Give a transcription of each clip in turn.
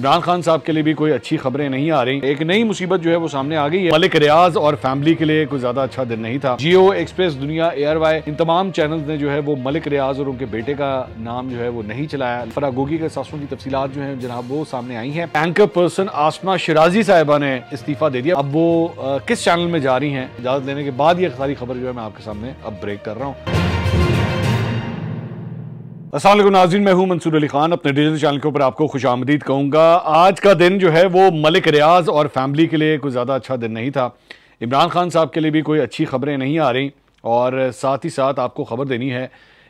इमरान खान साहब के लिए भी कोई अच्छी खबरें नहीं आ रही एक नई मुसीबत जो है वो सामने आ गई है मलिक रियाज और फैमिली के लिए कोई ज्यादा अच्छा दिन नहीं था Geo Express Dunya ARY इन तमाम चैनल ने जो है वो मलिक रियाज और उनके बेटे का नाम जो है वो नहीं चलाया फरा गोगी के सासों की तफसी जो है जनाब वो सामने आई है एंकर पर्सन आसमा शराजी साहिबा ने इस्तीफा दे दिया अब वो किस चैनल में जा रही है इजाजत लेने के बाद ये सारी खबर जो है मैं आपके सामने अब ब्रेक कर रहा हूँ असल नाजिन मैं हूं मंसूर अली खान अपने डिजिटल चैनल के ऊपर आपको खुश आमदीद कहूँगा आज का दिन जो है वो मलिक रियाज और फैमिली के लिए कोई ज़्यादा अच्छा दिन नहीं था इमरान खान साहब के लिए भी कोई अच्छी खबरें नहीं आ रही और साथ ही साथ आपको खबर देनी है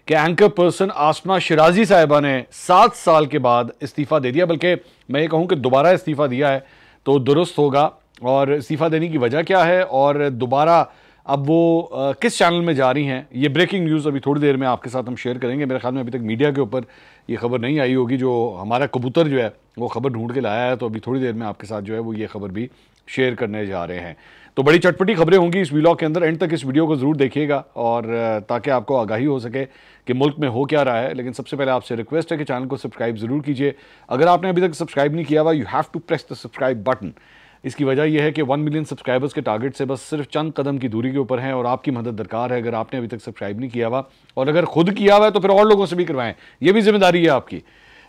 कि एंकर पर्सन आसमा शराजी साहिबा ने सात साल के बाद इस्तीफ़ा दे दिया बल्कि मैं ये कहूँ कि दोबारा इस्तीफ़ा दिया है तो दुरुस्त होगा और इस्तीफ़ा देने की वजह क्या है और दोबारा अब वो आ, किस चैनल में जा रही हैं ये ब्रेकिंग न्यूज़ अभी थोड़ी देर में आपके साथ हम शेयर करेंगे मेरे ख्याल में अभी तक मीडिया के ऊपर ये खबर नहीं आई होगी जो हमारा कबूतर जो है वो खबर ढूंढ के लाया है तो अभी थोड़ी देर में आपके साथ जो है वो ये खबर भी शेयर करने जा रहे हैं तो बड़ी चटपटी खबरें होंगी इस व्लॉग के अंदर एंड तक इस वीडियो को ज़रूर देखिएगा और ताकि आपको आगाही हो सके कि मुल्क में हो क्या रहा है लेकिन सबसे पहले आपसे रिक्वेस्ट है कि चैनल को सब्सक्राइब ज़रूर कीजिए अगर आपने अभी तक सब्सक्राइब नहीं किया हुआ you have to press the subscribe button इसकी वजह यह है कि वन मिलियन सब्सक्राइबर्स के टारगेट से बस सिर्फ चंद कदम की दूरी के ऊपर हैं और आपकी मदद दरकार है अगर आपने अभी तक सब्सक्राइब नहीं किया हुआ और अगर खुद किया हुआ है तो फिर और लोगों से भी करवाएं यह भी जिम्मेदारी है आपकी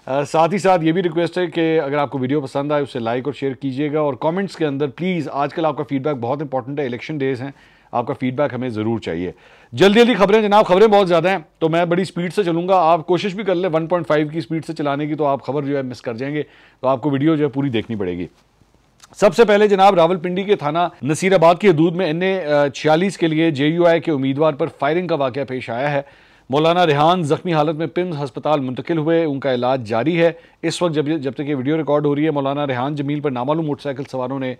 आ, साथ ही साथ ये भी रिक्वेस्ट है कि अगर आपको वीडियो पसंद आए उसे लाइक और शेयर कीजिएगा और कॉमेंट्स के अंदर प्लीज़ आजकल आपका फीडबैक बहुत इंपॉर्टेंट है इलेक्शन डेज हैं आपका फीडबैक हमें ज़रूर चाहिए जल्दी जल्दी खबरें जनाब खबरें बहुत ज़्यादा हैं तो मैं बड़ी स्पीड से चलूँगा आप कोशिश भी कर लें 1.5 की स्पीड से चलाने की तो आप खबर जो है मिस कर जाएंगे तो आपको वीडियो जो है पूरी देखनी पड़ेगी सबसे पहले जनाब रावलपिंडी के थाना नसीराबाद के हदूद में एन ए छियालीस के लिए जे के उम्मीदवार पर फायरिंग का वाक़ पेश आया है मौलाना रेहान जख्मी हालत में पिम्स हस्पताल मुंतकिल हुए उनका इलाज जारी है इस वक्त जब जब तक ये वीडियो रिकॉर्ड हो रही है मौलाना रेहान जमील पर नामालूम मोटरसाइकिल सवारों ने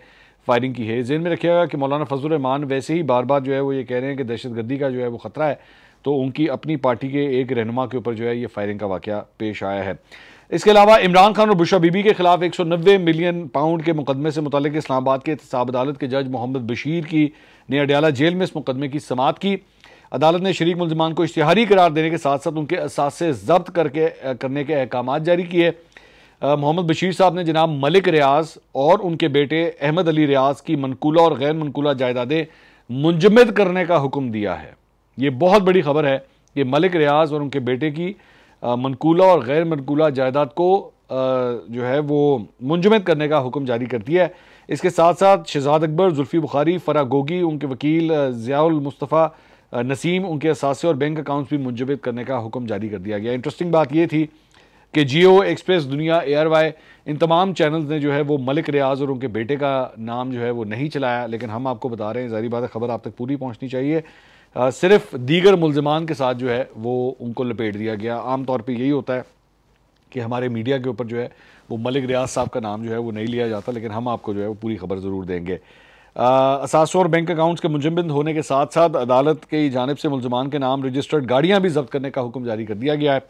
फायरिंग की है जेन में रखिएगा कि मौलाना फजलरहमान वैसे ही बार बार जो है वो ये कह रहे हैं कि दहशत गर्दी का जो है वो ख़तरा है तो उनकी अपनी पार्टी के एक रहनुमा के ऊपर जो है ये फायरिंग का वाक़ पेश आया है इसके अलावा इमरान खान और बुशा बीबी के खिलाफ एक सौ नब्बे मिलियन पाउंड के मुकदमे से मुतलिक इस्लामाबाद के एहतसाब अदालत के जज मोहम्मद बशीर की ने अडयाला जेल में इस मुकदमे की समात की अदालत ने शरीक मुलजमान को इश्तहारी करार देने के साथ साथ उनके असासे जब्त करके करने के अहकाम जारी किए मोहम्मद बशीर साहब ने जनाब मलिक रियाज और उनके बेटे अहमद अली रियाज की मनकूला और गैर मनकूला जायदादें मुंजमद करने का हुक्म दिया है ये बहुत बड़ी खबर है कि मलिक रियाज और उनके बेटे की मनकूला और गैर मनकूला जायदाद को जो है वो मुंजमद करने का हुक्म जारी कर दिया है इसके साथ साथ शहजाद अकबर जुल्फ़ी बुखारी फरा गोगी उनके वकील ज़ियाल मुस्तफ़ा नसीम उनके असासे और बैंक अकाउंट्स भी मुंजमद करने का हुक्म जारी कर दिया गया इंटरेस्टिंग बात यह थी कि Geo Express Dunya ARY इन तमाम चैनल्स ने जो है वो मलिक रियाज और उनके बेटे का नाम जो है वो नहीं चलाया लेकिन हम आपको बता रहे हैं जारी बात है ख़बर आप तक पूरी पहुँचनी चाहिए सिर्फ दीगर मुलजमान के साथ जो है वो उनको लपेट दिया गया आम तौर यही होता है कि हमारे मीडिया के ऊपर जो है वो मलिक रियाज साहब का नाम जो है वो नहीं लिया जाता लेकिन हम आपको जो है वो पूरी खबर ज़रूर देंगे असासों और बैंक अकाउंट्स के मुंजमद होने के साथ साथ अदालत की जानब से मुलजमान के नाम रजिस्टर्ड गाड़ियाँ भी जब्त करने का हुक्म जारी कर दिया गया है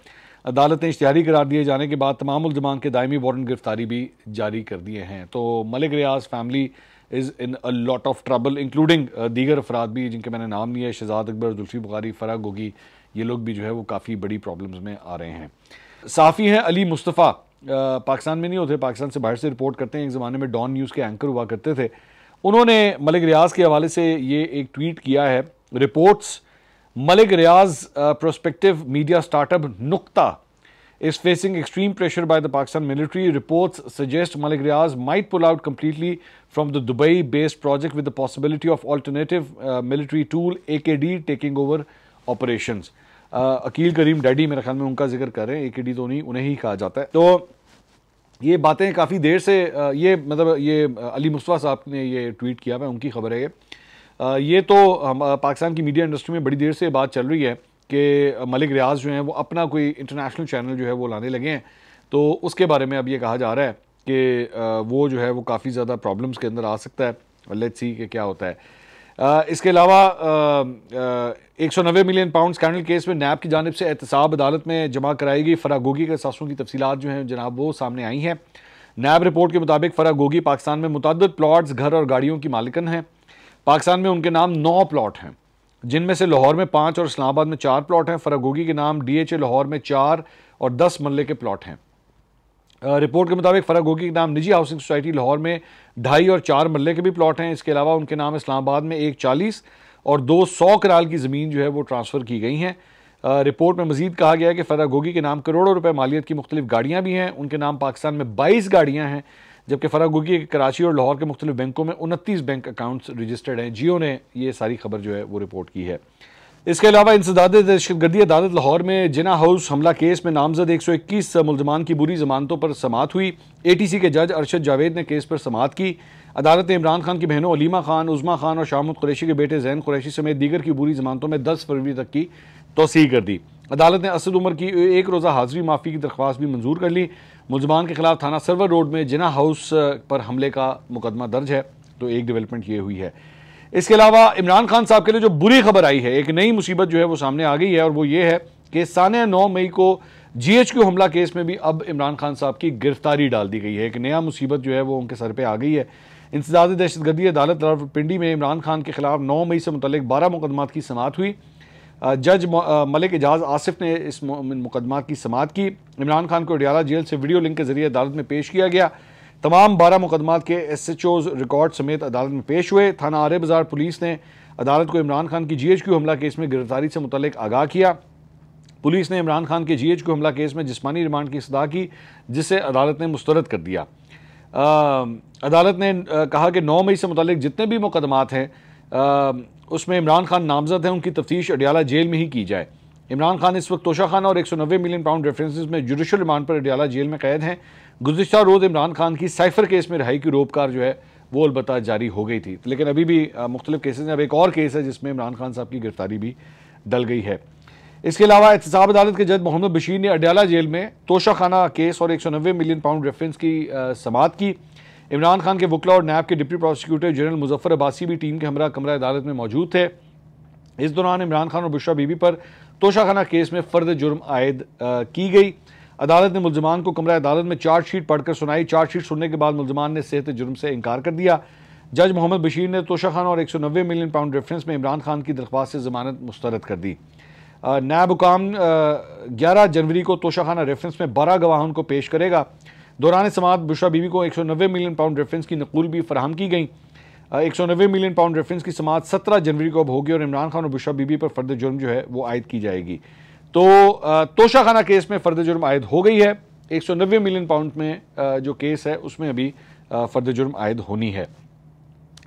अदालत ने इश्तहारी करार दिए जाने के बाद तमाम मुलजमान के दायमी वारंट गिरफ्तारी भी जारी कर दिए हैं तो Malik Riaz family is in a lot of trouble including दीगर अफराद भी जिनके मैंने नाम लिया है शहजाद अकबर जुल्फी बुखारी फ़रा गोगी ये लोग भी जो है वो काफ़ी बड़ी प्रॉब्लम्स में आ रहे हैं साफ़ी हैं अली मुस्तफ़ा uh, पाकिस्तान में नहीं होते पाकिस्तान से बाहर से रिपोर्ट करते हैं एक ज़माने में डॉन न्यूज़ के एंकर हुआ करते थे उन्होंने मलिक रियाज के हवाले से ये एक ट्वीट किया है reports Malik Riaz prospective media startup Nukta is facing extreme pressure by the Pakistan military. Reports suggest Malik Riaz might pull out completely from the Dubai based project with the possibility of alternative uh, military tool AKD taking over operations. Uh, Akil Karim Daddy, मेरे ख्याल में उनका जिक्र कर रहे हैं AKD तो नहीं उन्हें ही कहा जाता है तो ये बातें काफ़ी देर से ये मतलब ये अली मुस्तफ़ा साहब ने ये ट्वीट किया है उनकी खबर है ये ये तो हम पाकिस्तान की मीडिया इंडस्ट्री में बड़ी देर से बात चल रही है कि मलिक रियाज जो हैं वो अपना कोई इंटरनेशनल चैनल जो है वो लाने लगे हैं तो उसके बारे में अब ये कहा जा रहा है कि वो जो है वो काफ़ी ज़्यादा प्रॉब्लम्स के अंदर आ सकता है और लेट्स सी कि क्या होता है इसके अलावा एक सौ नबे मिलियन पाउंड स्कैंडल केस में नैब की जानब से एहतसाब अदालत में जमा कराई गई फरा गोगी के सासों की तफसीत जो हैं जनाब वो सामने आई हैं नैब रिपोर्ट के मुताबिक फरा गोगी पाकिस्तान में मुतद प्लाट्स घर और गाड़ियों की मालिकन हैं पाकिस्तान में उनके नाम नौ प्लाट हैं जिनमें से लाहौर में पाँच और इस्लामाबाद में चार प्लॉट हैं फरागोगी के नाम डीएचए लाहौर में चार और दस मल्ले के प्लॉट हैं रिपोर्ट के मुताबिक फरागोगी के नाम निजी हाउसिंग सोसाइटी लाहौर में ढाई और चार मल्ले के भी प्लॉट हैं इसके अलावा उनके नाम इस्लामाबाद में एक चालीस और दो सौ कराल की ज़मीन जो है वो ट्रांसफ़र की गई हैं रिपोर्ट में मजीद कहा गया है कि फरागोगी के नाम करोड़ों रुपये मालियत की मुख्तलिफ गाड़ियाँ भी हैं उनके नाम पाकिस्तान में बाईस गाड़ियाँ हैं जबकि फ़रा गुगी कराची और लाहौर के मुख्तलिफ बैंकों में उनतीस बैंक अकाउंट्स रजिस्टर्ड हैं जियो ने ये सारी खबर जो है वो रिपोर्ट की है इसके अलावा इंसदाद दहशतगर्दी अदालत लाहौर में जिना हाउस हमला केस में नामजद एक सौ इक्कीस मुलजमान की बुरी जमानतों पर समात हुई ए टी सी के जज अरशद जावेद ने केस पर समात की अदालत ने इमरान खान की बहनों अलीमा खान उजमा खान और शाहमुद कुरैशी के बेटे जैन कुरैशी समेत दीगर की बुरी जमानतों में दस फरवरी तक की तोसी कर दी अदालत ने असद उमर की एक रोज़ा हाजिरी माफ़ी की दरख्वास्त भी मंजूर कर ली मुलजमान के खिलाफ थाना सर्वर रोड में जिना हाउस पर हमले का मुकदमा दर्ज है तो एक डेवलपमेंट ये हुई है इसके अलावा इमरान खान साहब के लिए जो बुरी खबर आई है एक नई मुसीबत जो है वो सामने आ गई है और वो ये है कि सानिया नौ मई को जी एच क्यू हमला केस में भी अब इमरान खान साहब की गिरफ्तारी डाल दी गई है एक नया मुसीबत जो है वो उनके सर पर आ गई है इंसदाद दहशतगर्दी अदालत पिंडी में इमरान खान के खिलाफ नौ मई से मुतल बारह मुकदमा की समात हुई जज मलिक एजाज आसिफ ने इस मुकदमा की समात की इमरान खान को अडियाला जेल से वीडियो लिंक के जरिए अदालत में पेश किया गया तमाम बारह मुकदमात के एस एच ओज रिकॉर्ड समेत अदालत में पेश हुए थाना आर बाजार पुलिस ने अदालत को इमरान खान की जी एच क्यू हमला केस में गिरफ्तारी से मुतल आगाह किया पुलिस ने इमरान खान के जी एच क्यू हमला केस में जिसमानी रिमांड की सदा की जिसे अदालत ने मुस्तरद कर दिया आ, अदालत ने कहा कि नौ मई से मुतल जितने भी मुकदमात हैं उसमें इमरान खान नामजद हैं उनकी तफ्तीश अडियाला जेल में ही की जाए इमरान खान इस वक्त तोशाखाना और एक सौ नब्बे मिलियन पाउंड रेफरेंसेज में जुडिशल रिमांड पर अडियाला जेल में कैद हैं गुजशत रोज़ इमरान खान की साइफर केस में रहाई की रोपकार जो है वो अलबत् जारी हो गई थी लेकिन अभी भी मुख्तलिफ केसेज हैं अब एक और केस है जिसमें इमरान खान साहब की गिरफ्तारी भी डल गई है इसके अलावा एहतसाब अदालत के जज मोहम्मद बशीर ने अडियाला जेल में तोशा खाना केस और एक सौ नब्बे मिलियन पाउंड रेफरेंस की समात की इमरान खान के वकला और नैब के deputy prosecutor general Muzaffar Abbasi भी टीम के हमरा कमरा अदालत में मौजूद थे इस दौरान इमरान खान और बुशरा बीबी पर तोशाखाना केस में फर्द जुर्म आयद की गई अदालत ने मुलजमान को कमरा अदालत में चार्जशीट पढ़कर सुनाई चार्जशीट सुनने के बाद मुलजमान ने सेहत जुर्म से इनकार कर दिया जज मोहम्मद बशीर ने तोशा खान और एक सौ नब्बे मिलियन पाउंड रेफरेंस में इमरान खान की दरख्वास्त से जमानत मुस्तरद कर दी नायब हुकाम ग्यारह जनवरी को तोशा खाना रेफरेंस में बारह गवाहों को पेश करेगा दौरान समात बुशरा बीवी को एक सौ नब्बे मिलियन पाउंड रेफरेंस की नकूल भी फराम की गई एक सौ नब्बे मिलियन पाउंड रेफरेंस की समात सत्रह जनवरी को अब होगी और इमरान खान और बुशरा बीबी पर फर्द जुर्म जो है वो आयद की जाएगी तो तोशा खाना केस में फर्द जुर्म आयद हो गई है एक सौ नब्बे मिलियन पाउंड में जो केस है उसमें अभी फर्द जुर्म आयद होनी है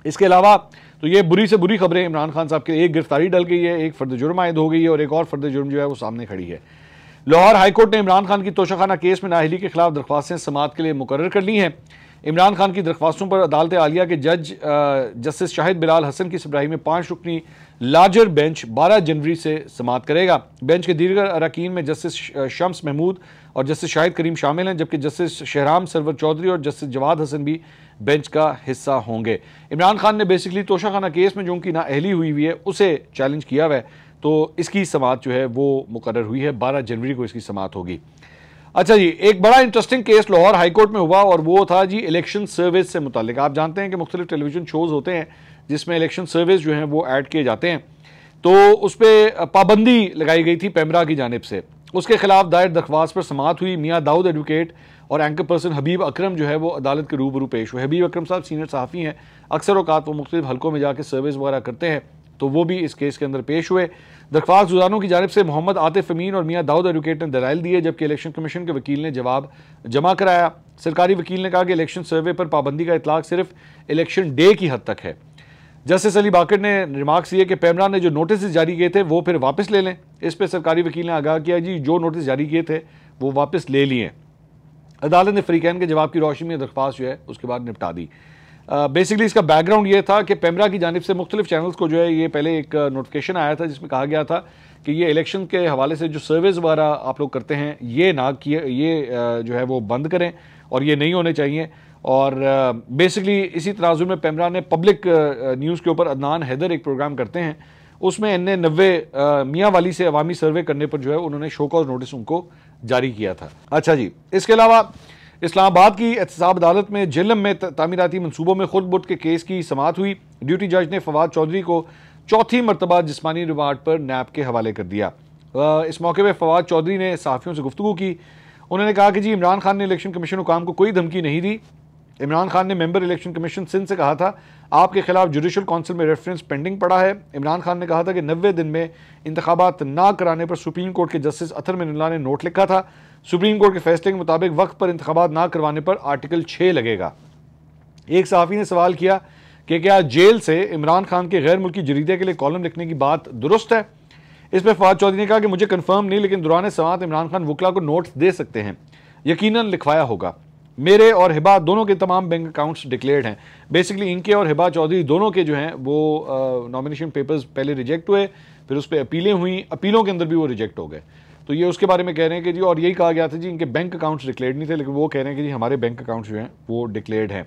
इसके अलावा तो ये बुरी से बुरी खबरें इमरान खान साहब के एक गिरफ्तारी डल गई है एक फर्द जुर्म आयद हो गई है और एक और फर्द जुर्म जो है वो सामने खड़ी है लाहौर हाईकोर्ट ने इमरान खान की तोशाखाना केस में नाहली के खिलाफ दरख्वास्तें समात के लिए मुकर कर ली हैं इमरान खान की दरख्वास्तों पर अदालत आलिया के जज जस्टिस शाहिद बिलाल हसन की सब्राही में पांच रुकनी लार्जर बेंच 12 जनवरी से समात करेगा बेंच के दीगर अरकान में जस्टिस शम्स महमूद और जस्टिस शाहिद करीम शामिल हैं जबकि जस्टिस शहराम सरवर चौधरी और जस्टिस जवाद हसन भी बेंच का हिस्सा होंगे इमरान खान ने बेसिकली तोशाखाना केस में जो उनकी नाअहली हुई हुई है उसे चैलेंज किया हुआ है तो इसकी समात जो है वो मुकर हुई है बारह जनवरी को इसकी समात होगी अच्छा जी एक बड़ा इंटरेस्टिंग केस लाहौर हाईकोर्ट में हुआ और वो था जी इलेक्शन सर्विस से मुतलिक आप जानते हैं कि मुख्तलिफ टेलीविजन शोज़ होते हैं जिसमें इलेक्शन सर्विस जो हैं वो ऐड किए जाते हैं तो उस पर पाबंदी लगाई गई थी पैमरा की जानब से उसके खिलाफ दायर दरख्वास्त पर समात हुई मियाँ दाऊद एडवोकेट और एंकर पर्सन हबीब अक्रम जो है वो अदालत के रूबरू पेश हुए हबीब अक्रम साहब सीनियर सहाफ़ी हैं अक्सर अवकात वो मुख्तलिफ हलकों में जाकर सर्विस वगैरह करते हैं तो वो भी इस केस के अंदर पेश हुए दरख्वास्त गुजारों की जानब से मोहम्मद आतिफ अमीन और मियाँ दाऊद एडवोकेट ने दलाइल दिए जबकि इलेक्शन कमीशन के वकील ने जवाब जमा कराया सरकारी वकील ने कहा कि इलेक्शन सर्वे पर पाबंदी का इतलाक सिर्फ इलेक्शन डे की हद तक है जस्टिस अली बाकर ने रिमार्क्स दिए कि पैमरा ने जो नोटिस जारी किए थे वो फिर वापस ले लें इस पर सरकारी वकील ने आगाह किया जी जो नोटिस जारी किए थे वो वापस ले लिए अदालत ने फ्रीकैन के जवाब की रोशनी में दरख्वास्त जो है उसके बाद निपटा दी बेसिकली uh, इसका बैकग्राउंड ये था कि पेमरा की जानब से मुख्तलिफ चैनल्स को जो है ये पहले एक नोटिफिकेशन uh, आया था जिसमें कहा गया था कि ये इलेक्शन के हवाले से जो सर्वेज वगैरह आप लोग करते हैं ये ना किए ये uh, जो है वो बंद करें और ये नहीं होने चाहिए और बेसिकली इसी तनाजुर में पेमरा ने पब्लिक न्यूज़ के ऊपर अदनान हैदर एक प्रोग्राम करते हैं उसमें एन ए मियाँ वाली से अवामी सर्वे करने पर जो है उन्होंने और नोटिस उनको जारी किया था अच्छा जी इसके अलावा इस्लामाबाद की एहतसाब अदालत में जिलम में तमीराती मनसूबों में खुद बुट के केस की समात हुई ड्यूटी जज ने फवाद चौधरी को चौथी मरतबा जिसमानी रिमांड पर नैब के हवाले कर दिया इस मौके पर फवाद चौधरी ने सहाफ़ियों से गुफ्तु की उन्होंने कहा कि जी इमरान खान ने इलेक्शन कमीशन हुकाम को कोई धमकी नहीं दी इमरान खान ने मेंबर इलेक्शन कमीशन सिंध से कहा था आपके खिलाफ जुडिशल काउंसिल में रेफरेंस पेंडिंग पड़ा है इमरान खान ने कहा था कि नबे दिन में इंतबात ना कराने पर सुप्रीम कोर्ट के जस्टिस अथर मिनला ने नोट लिखा था सुप्रीम कोर्ट के फैसले के मुताबिक वक्त पर इंतबात ना करवाने पर आर्टिकल छः लगेगा एक सहाफ़ी ने सवाल किया कि क्या जेल से इमरान खान के गैर मुल्की जरीदे के लिए कॉलम लिखने की बात दुरुस्त है इस पर फवाद चौधरी ने कहा कि मुझे कन्फर्म नहीं लेकिन दुरान समात इमरान खान वकला को नोट्स दे सकते हैं यकीन लिखवाया होगा मेरे और हिबा दोनों के तमाम बैंक अकाउंट्स डिक्लेयर्ड हैं बेसिकली इनके और हिबा चौधरी दोनों के जो हैं वो नॉमिनेशन uh, पेपर्स पहले रिजेक्ट हुए फिर उस पर अपीलें हुई अपीलों के अंदर भी वो रिजेक्ट हो गए तो ये उसके बारे में कह रहे हैं कि जी और यही कहा गया था जी इनके बैंक अकाउंट्स डिक्लेयर्ड नहीं थे लेकिन वो कह रहे हैं कि जी हमारे बैंक अकाउंट्स जो हैं वो डिक्लेयर्ड हैं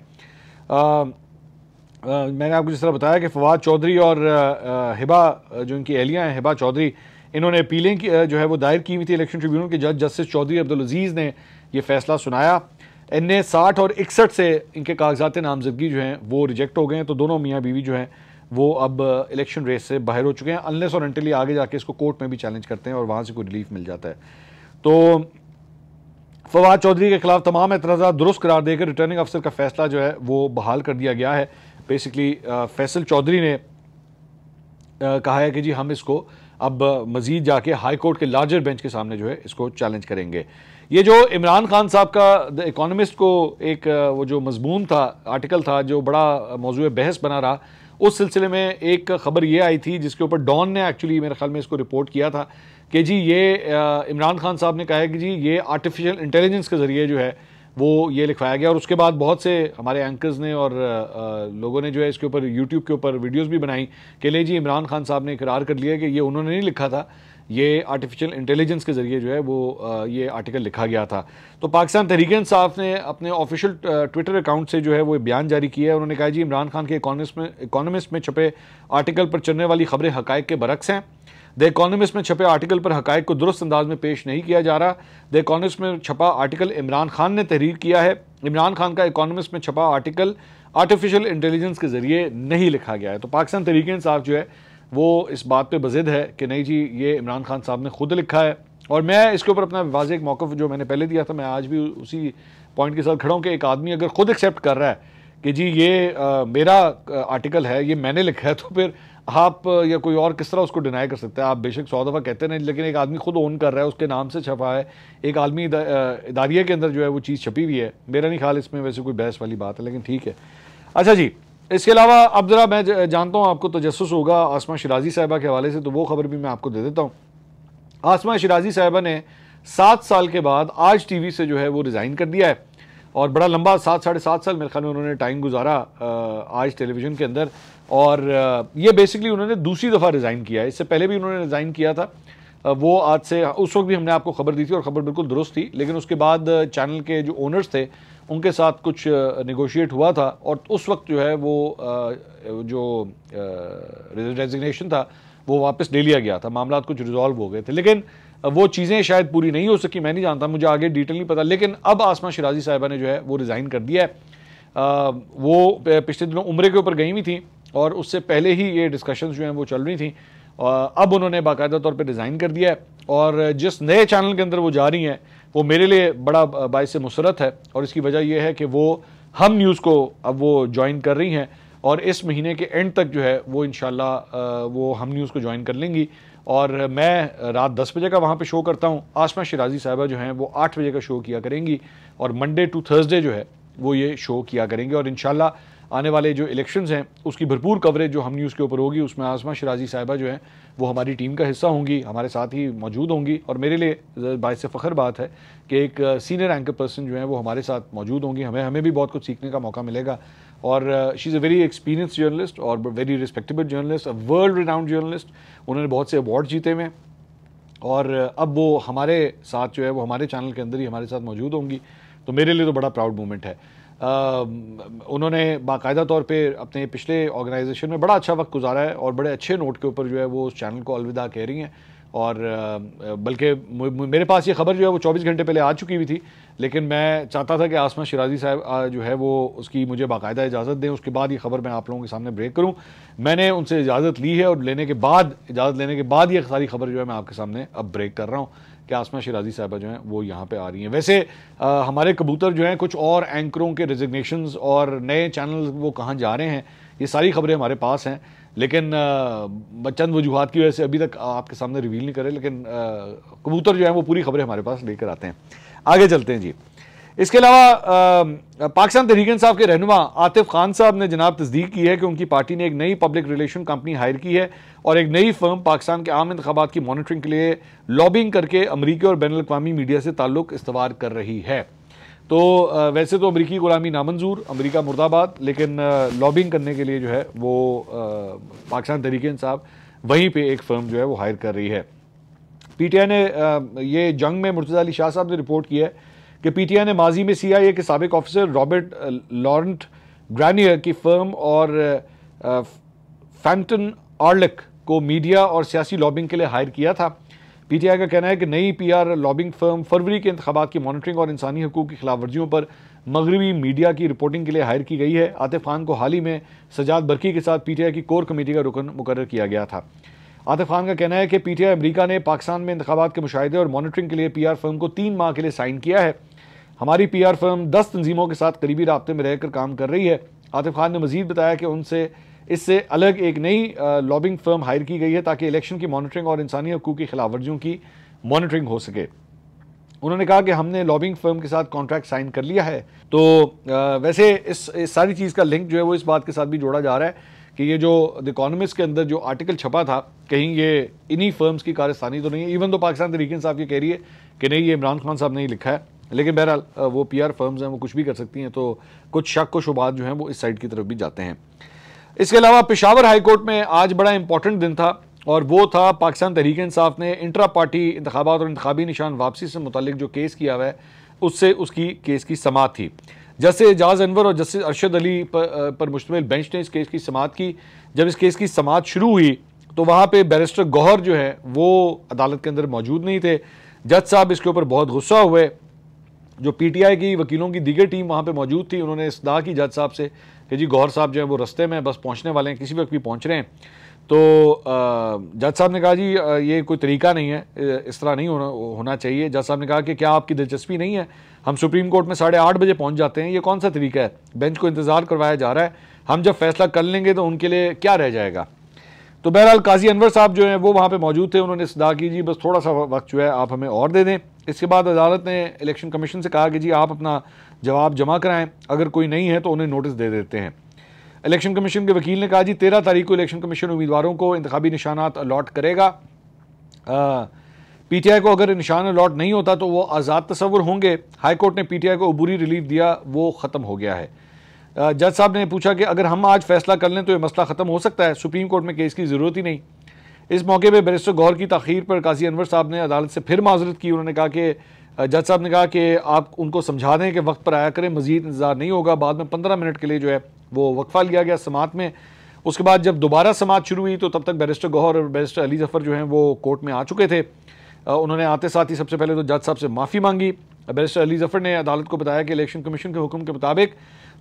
मैंने आपको जिस तरह बताया कि फवाद चौधरी और हिबा जो इनकी एहलियाँ हैं हिबा चौधरी इन्होंने अपीलें जो है वो दायर की हुई थी इलेक्शन ट्रिब्यूनल के जज जस्टिस चौधरी अब्दुल अजीज़ ने ये फैसला सुनाया इन ए साठ और इकसठ से इनके कागजात नामजदगी जो हैं वो रिजेक्ट हो गए हैं तो दोनों मियाँ बीवी जो हैं वो अब इलेक्शन रेस से बाहर हो चुके हैं अनलेस और एंटली आगे जाके इसको कोर्ट में भी चैलेंज करते हैं और वहाँ से कोई रिलीफ मिल जाता है तो फवाद चौधरी के खिलाफ तमाम एतराज़ा दुरुस्त करार देकर रिटर्निंग अफसर का फैसला जो है वो बहाल कर दिया गया है बेसिकली फैसल चौधरी ने कहा है कि जी हम इसको अब मज़ीद जाके हाई कोर्ट के लार्जर बेंच के सामने जो है इसको चैलेंज करेंगे ये जो इमरान खान साहब का द इकोनमिस्ट को एक वो जो मजमून था आर्टिकल था जो बड़ा मौजू बहस बना रहा उस सिलसिले में एक खबर ये आई थी जिसके ऊपर डॉन ने एक्चुअली मेरे ख्याल में इसको रिपोर्ट किया था कि जी ये इमरान खान साहब ने कहा है कि जी ये आर्टिफिशियल इंटेलिजेंस के ज़रिए जो है वो ये लिखवाया गया और उसके बाद बहुत से हमारे एंकर्स ने और लोगों ने जो है इसके ऊपर यूट्यूब के ऊपर वीडियोज़ भी बनाई कि ले जी इमरान खान साहब ने इकरार कर लिया कि ये उन्होंने नहीं लिखा था ये आर्टिफिशियल इंटेलिजेंस के ज़रिए जो है वो ये आर्टिकल लिखा गया था तो पाकिस्तान तहरीक साफ ने अपने ऑफिशियल ट्विटर अकाउंट से जो है वो बयान जारी किया है उन्होंने कहा जी इमरान खान के इकोनॉमिस्ट में इकोनॉमिस्ट में छपे आर्टिकल पर चलने वाली खबरें हक के बरक्स हैं द इकोनॉमिस्ट में छपे आर्टिकल पर हक को दुरुस्त अंदाज में पेश नहीं किया जा रहा द इकोनॉमिस्ट में छपा आर्टिकल इमरान खान ने तहरीर किया है इमरान खान का इकोनॉमिस्ट में छपा आर्टिकल आर्टिफिशियल इंटेलिजेंस के जरिए नहीं लिखा गया है तो पाकिस्तान तरीके इंसाफ जो है वो इस बात पे बजिद है कि नहीं जी ये इमरान खान साहब ने खुद लिखा है और मैं इसके ऊपर अपना वाज एक मौक़ जो मैंने पहले दिया था मैं आज भी उसी पॉइंट के साथ खड़ा हूँ कि एक आदमी अगर खुद एक्सेप्ट कर रहा है कि जी ये आ, मेरा आर्टिकल है ये मैंने लिखा है तो फिर आप या कोई और किस तरह उसको डिनाई कर सकते हैं आप बेशक सौ दफ़ा कहते नहीं लेकिन एक आदमी खुद ओन कर रहा है उसके नाम से छपा है एक आदमी इदारिया के अंदर जो है वो चीज़ छपी हुई है मेरा नहीं ख्याल इसमें वैसे कोई बहस वाली बात है लेकिन ठीक है अच्छा जी इसके अलावा अब ज़रा मैं जानता हूँ आपको तजस तो होगा आसमा शराजी साहिबा के हवाले से तो वो खबर भी मैं आपको दे देता हूँ आसमा शराजी साहिबा ने सात साल के बाद आज वी से जो है वो रिज़ाइन कर दिया है और बड़ा लंबा सात साढ़े सात साल मेरे ख्याल में उन्होंने टाइम गुजारा आज टेलीविज़न के अंदर और ये बेसिकली उन्होंने दूसरी दफ़ा रिज़ाइन किया है इससे पहले भी उन्होंने रिज़ाइन किया था वो आज से उस वक्त भी हमने आपको खबर दी थी और खबर बिल्कुल दुरुस्त थी लेकिन उसके बाद चैनल के जो ओनर्स थे उनके साथ कुछ निगोशिएट हुआ था और उस वक्त जो है वो जो रेजिग्नेशन था वो वापस ले लिया गया था मामला कुछ रिजॉल्व हो गए थे लेकिन वो चीज़ें शायद पूरी नहीं हो सकी मैं नहीं जानता मुझे आगे डिटेल नहीं पता लेकिन अब आसमा शराजी साहिबा ने जो है वो रिज़ाइन कर दिया है वो पिछले दिनों उम्र के ऊपर गई हुई थी और उससे पहले ही ये डिस्कशंस जो हैं वो चल रही थी अब उन्होंने बाकायदा तौर पर रिज़ाइन कर दिया है और जिस नए चैनल के अंदर वो जा रही हैं वो मेरे लिए बड़ा बायस मुसरत है और इसकी वजह यह है कि वो हम न्यूज़ को अब वो ज्वाइन कर रही हैं और इस महीने के एंड तक जो है वो इन वो हम न्यूज़ को ज्वाइन कर लेंगी और मैं रात दस बजे का वहाँ पे शो करता हूँ आसमा शराजी साहबा जो हैं वो आठ बजे का शो किया करेंगी और मंडे टू थर्सडे जो है वो ये शो किया करेंगे और इन आने वाले जो इलेक्शंस हैं उसकी भरपूर कवरेज जो हम न्यूज़ के ऊपर होगी उसमें आसमा शराजी साहिबा जो हैं वो हमारी टीम का हिस्सा होंगी हमारे साथ ही मौजूद होंगी और मेरे लिए बायस फ़खर बात है कि एक सीनियर एंकर पर्सन जो है वो हमारे साथ मौजूद होंगी हमें हमें भी बहुत कुछ सीखने का मौका मिलेगा और she is a very experience journalist और very respectable journalist a world renowned journalist उन्होंने बहुत से अवार्ड जीते हुए और अब वो हमारे साथ जो है वो हमारे चैनल के अंदर ही हमारे साथ मौजूद होंगी तो मेरे लिए तो बड़ा प्राउड मोमेंट है उन्होंने बाकायदा तौर पे अपने पिछले ऑर्गेनाइजेशन में बड़ा अच्छा वक्त गुजारा है और बड़े अच्छे नोट के ऊपर जो है वो उस चैनल को अलविदा कह रही हैं और बल्कि मेरे पास ये खबर जो है वो 24 घंटे पहले आ चुकी हुई थी लेकिन मैं चाहता था कि आसमा शराजी साहब जो है वो उसकी मुझे बाकायदा इजाज़त दें उसके बाद ये खबर मैं आप लोगों के सामने ब्रेक करूं मैंने उनसे इजाज़त ली है और लेने के बाद इजाज़त लेने के बाद ये सारी खबर जो है मैं आपके सामने अब ब्रेक कर रहा हूँ कि आसमा शराजी साहबा जो हैं वो यहाँ पे आ रही हैं वैसे आ, हमारे कबूतर जो हैं कुछ और एंकरों के रिजिग्नेशन और नए चैनल वो कहाँ जा रहे हैं ये सारी खबरें हमारे पास हैं लेकिन चंद वजूहत की वजह से अभी तक आपके सामने रिवील नहीं करें लेकिन आ, कबूतर जो है वो पूरी खबरें हमारे पास लेकर आते हैं आगे चलते हैं जी इसके अलावा पाकिस्तान तहरीक साहब के रहनुमा आतिफ खान साहब ने जनाब तस्दीक की है कि उनकी पार्टी ने एक नई पब्लिक रिलेशन कंपनी हायर की है और एक नई फर्म पाकिस्तान के आम इंतबात की मॉनिटरिंग के लिए लॉबिंग करके अमरीकी और बैन अवी मीडिया से ताल्लुक इस्तवार कर रही है तो वैसे तो अमरीकी गुलामी नामंजूर अमरीका मुर्दाबाद लेकिन लॉबिंग करने के लिए जो है वो पाकिस्तान तहरीक साहब वहीं पर एक फ़र्म जो है वो हायर कर रही है पीटीआई ने ये जंग में मुर्तज़ा अली शाह साहब ने रिपोर्ट किया है कि पीटीआई ने माजी में सीआईए के सबक ऑफिसर रॉबर्ट लॉरेंट ग्रैनियर की फर्म और फैंटन आर्लिक को मीडिया और सियासी लॉबिंग के लिए हायर किया था पीटीआई का कहना है कि नई पीआर लॉबिंग फर्म फरवरी के इंतबात की मॉनिटरिंग और इंसानी हकूक की खिलाफ वर्जियों पर मगरबी मीडिया की रिपोर्टिंग के लिए हायर की गई है आतिफ खान को हाल ही में सजाद बरकी के साथ पीटीआई की कोर कमेटी का रुकन मुकर किया गया था आतिफ खान का कहना है कि पीटीआई अमेरिका ने पाकिस्तान में इंतबात के मुशाहे और मॉनिटरिंग के लिए पीआर फर्म को तीन माह के लिए साइन किया है हमारी पी आर फर्म दस तंजीमों के साथ करीबी रबते में रहकर काम कर रही है आतिफ खान ने मजीद बताया कि उनसे इससे अलग एक नई लॉबिंग फर्म हायर की गई है ताकि इलेक्शन की मॉनिटरिंग और इंसानी हकूक़ की खिलाफ वर्जियों की मॉनिटरिंग हो सके उन्होंने कहा कि हमने लॉबिंग फर्म के साथ कॉन्ट्रैक्ट साइन कर लिया है तो वैसे इस, इस सारी चीज़ का लिंक जो है वो इस बात के साथ भी जोड़ा जा रहा है कि ये जो द इकोनॉमिस्ट के अंदर जो आर्टिकल छपा था कहीं ये इन्हीं फर्म्स की कारस्तानी तो नहीं है इवन तो पाकिस्तान तरीके साहब ये कह रही है कि नहीं ये इमरान खान साहब ने ही लिखा है लेकिन बहरहाल वो पी आर फर्म्स हैं वो कुछ भी कर सकती हैं तो कुछ शक व शुबात जो हैं वो इस साइड की तरफ भी जाते हैं इसके अलावा पिशावर हाईकोर्ट में आज बड़ा इंपॉर्टेंट दिन था और वो था पाकिस्तान तहरीक इंसाफ ने इंटरा पार्टी इंतबात और इंतबी निशान वापसी से मुतल जो केस किया हुआ है उससे उसकी केस की समात थी जैसे एजाज अनवर और जस्टिस अरशद अली पर, पर मुश्तमिल बेंच ने इस केस की समात की जब इस केस की समात शुरू हुई तो वहाँ पर बैरिस्टर गौहर जो है वो अदालत के अंदर मौजूद नहीं थे जज साहब इसके ऊपर बहुत गुस्सा हुए जो पीटीआई की वकीलों की दीगर टीम वहाँ पर मौजूद थी उन्होंने दा की जज साहब से कि जी गौर साहब जो है वो रस्ते में बस पहुँचने वाले हैं किसी वक्त भी पहुँच रहे हैं तो जज साहब ने कहा जी ये कोई तरीका नहीं है इस तरह नहीं होना होना चाहिए जज साहब ने कहा कि क्या आपकी दिलचस्पी नहीं है हम सुप्रीम कोर्ट में साढ़े आठ बजे पहुंच जाते हैं ये कौन सा तरीका है बेंच को इंतज़ार करवाया जा रहा है हम जब फैसला कर लेंगे तो उनके लिए क्या रह जाएगा तो बहरहाल काजी अनवर साहब जो हैं वो वहाँ पर मौजूद थे उन्होंने सदा की जी बस थोड़ा सा वक्त जो है आप हमें और दे दें इसके बाद अदालत ने इलेक्शन कमीशन से कहा कि जी आप अपना जवाब जमा कराएं अगर कोई नहीं है तो उन्हें नोटिस दे देते हैं इलेक्शन कमीशन के वकील ने कहा जी तेरह तारीख को इलेक्शन कमीशन उम्मीदवारों को इंतबी निशानात अलाट करेगा पी टी आई को अगर निशान अलाट नहीं होता तो वो आज़ाद तस्वर होंगे हाईकोर्ट ने पी टी आई को अबूरी रिलीफ दिया वो ख़त्म हो गया है जज साहब ने पूछा कि अगर हम आज फैसला कर लें तो ये मसला ख़त्म हो सकता है सुप्रीम कोर्ट में केस की ज़रूरत ही नहीं इस मौके पर बैरिस्टर गौर की तखीर पर काजी अनवर साहब ने अदालत से फिर माजरत की उन्होंने कहा कि जज साहब ने कहा कि आप उनको समझा दें कि वक्त पर आया करें मजीद इंतज़ार नहीं होगा बाद में पंद्रह मिनट के लिए जो है वो वक्फ़ा लिया गया समात में उसके बाद जब दोबारा समात शुरू हुई तो तब तक बैरिस्टर गौहर और बैरिस्टर अली जफ़र जो हैं वो कोर्ट में आ चुके थे उन्होंने आते साथ ही सबसे पहले तो जज साहब से माफ़ी मांगी बैरिस्टर अली जफ़र ने अदालत को बताया कि इलेक्शन कमीशन के हुक्म के मुताबिक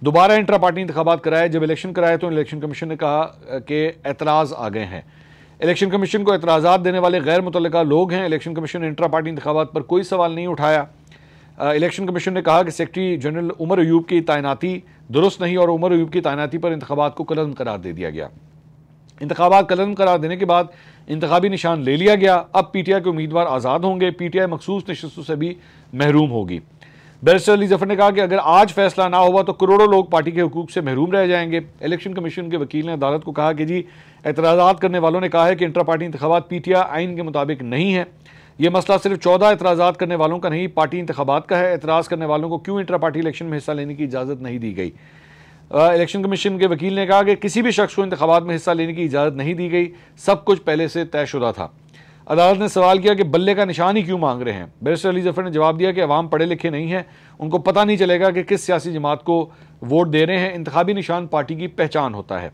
दोबारा इंट्रा पार्टी इंतबात कराए जब इलेक्शन कराए तो इलेक्शन कमीशन ने कहा कि एतराज़ आ गए हैं इलेक्शन कमीशन को एतराज़ा देने वाले गैर मुतलका लोग हैं इलेक्शन कमीशन ने इंट्रा पार्टी इंतबात पर कोई सवाल नहीं उठाया इलेक्शन कमीशन ने कहा कि सेक्रटरी जनरल उमर अयूब की तैनाती दुरुस्त नहीं और उमर अयूब की तैनाती पर इंतबात को कलम करार दे दिया गया इंतबात कलम करार देने के बाद इंतबी निशान ले लिया गया अब पी टी आई के उम्मीदवार आज़ाद होंगे पी टी आई मखसूस नशस्तों से भी महरूम होगी बैरिस्टर अली जफर ने कहा कि अगर आज फैसला ना हुआ तो करोड़ों लोग पार्टी के हकूक से महरूम रह जाएंगे इलेक्शन कमीशन के वकील ने अदालत को कहा कि जी एतराज़ा करने वालों ने कहा है कि इंटर पार्टी इंतबात पी टी आइन के मुताबिक नहीं है ये मसला सिर्फ चौदह एतराज़ा करने वालों का नहीं पार्टी इंतबात का है एतराज़ करने वालों को क्यों इंटर पार्टी इलेक्शन में हिस्सा लेने की इजाज़त नहीं दी गई इलेक्शन कमीशन के वकील ने कहा कि किसी भी शख्स को इंतबात में हिस्सा लेने की इजाज़त नहीं दी गई सब कुछ पहले से तयशुदा था अदालत ने सवाल किया कि बल्ले का निशान ही क्यों मांग रहे हैं बैरिस्टर अली जफर ने जवाब दिया कि अवाम पढ़े लिखे नहीं हैं उनको पता नहीं चलेगा कि किस सियासी जमात को वोट दे रहे हैं इंतबी निशान पार्टी की पहचान होता है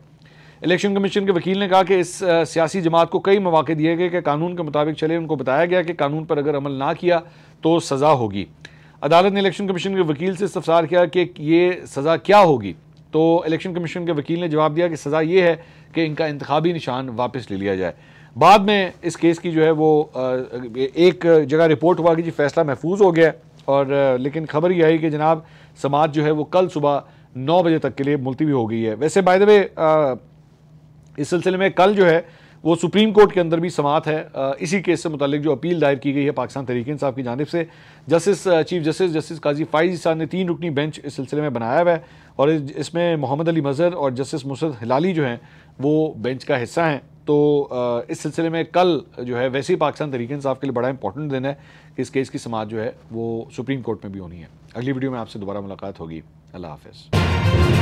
इलेक्शन कमीशन के वकील ने कहा कि इस सियासी जमात को कई मौाक़े दिए गए कि कानून के मुताबिक चले उनको बताया गया कि कानून पर अगर अमल ना किया तो सज़ा होगी अदालत ने इलेक्शन कमीशन के वकील से इस्तार किया कि ये सज़ा क्या होगी तो इलेक्शन कमीशन के वकील ने जवाब दिया कि सज़ा ये है कि इनका इंतबी निशान वापस ले लिया जाए बाद में इस केस की जो है वो एक जगह रिपोर्ट हुआ कि जी फैसला महफूज हो गया और लेकिन खबर यह आई कि जनाब समाज जो है वो कल सुबह नौ बजे तक के लिए मुलतवी हो गई है वैसे बाय द वे इस सिलसिले में कल जो है वो सुप्रीम कोर्ट के अंदर भी समात है इसी केस से मुतलिक जो अपील दायर की गई है पाकिस्तान तरीके साहब की जानब से justice chief justice justice Qazi Faez साहब ने तीन रुकनी बेंच इस सिलसिले में बनाया हुआ है और इसमें मोहम्मद अली मज़र और जस्टिस मुसरत हिलाली जो हैं वो बेंच का हिस्सा हैं तो इस सिलसिले में कल जो है वैसे ही पाकिस्तान तरीके इंसाफ के लिए बड़ा इंपॉर्टेंट दिन है कि इस केस की समाज जो है वो सुप्रीम कोर्ट में भी होनी है अगली वीडियो में आपसे दोबारा मुलाकात होगी अल्लाह हाफिज़